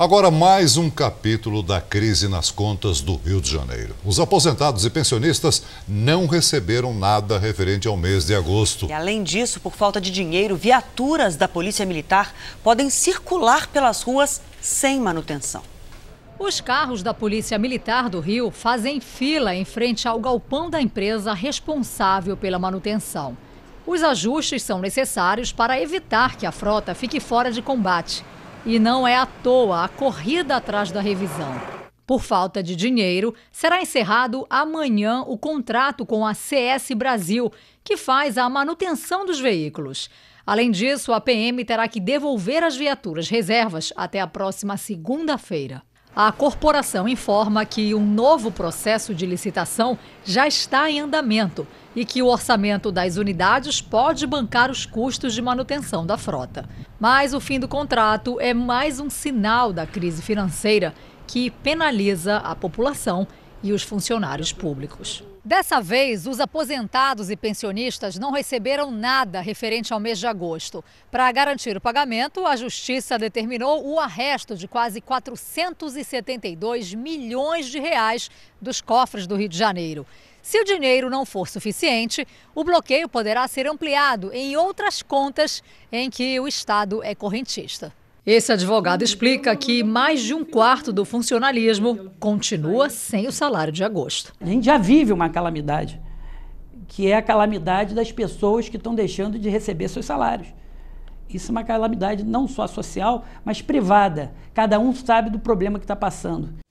Agora, mais um capítulo da crise nas contas do Rio de Janeiro. Os aposentados e pensionistas não receberam nada referente ao mês de agosto. E além disso, por falta de dinheiro, viaturas da Polícia Militar podem circular pelas ruas sem manutenção. Os carros da Polícia Militar do Rio fazem fila em frente ao galpão da empresa responsável pela manutenção. Os ajustes são necessários para evitar que a frota fique fora de combate. E não é à toa a corrida atrás da revisão. Por falta de dinheiro, será encerrado amanhã o contrato com a CS Brasil, que faz a manutenção dos veículos. Além disso, a PM terá que devolver as viaturas reservas até a próxima segunda-feira. A corporação informa que um novo processo de licitação já está em andamento e que o orçamento das unidades pode bancar os custos de manutenção da frota. Mas o fim do contrato é mais um sinal da crise financeira que penaliza a população e os funcionários públicos. Dessa vez, os aposentados e pensionistas não receberam nada referente ao mês de agosto. Para garantir o pagamento, a Justiça determinou o arresto de quase 472 milhões de reais dos cofres do Rio de Janeiro. Se o dinheiro não for suficiente, o bloqueio poderá ser ampliado em outras contas em que o Estado é correntista. Esse advogado explica que mais de um quarto do funcionalismo continua sem o salário de agosto. A gente já vive uma calamidade, que é a calamidade das pessoas que estão deixando de receber seus salários. Isso é uma calamidade não só social, mas privada. Cada um sabe do problema que está passando.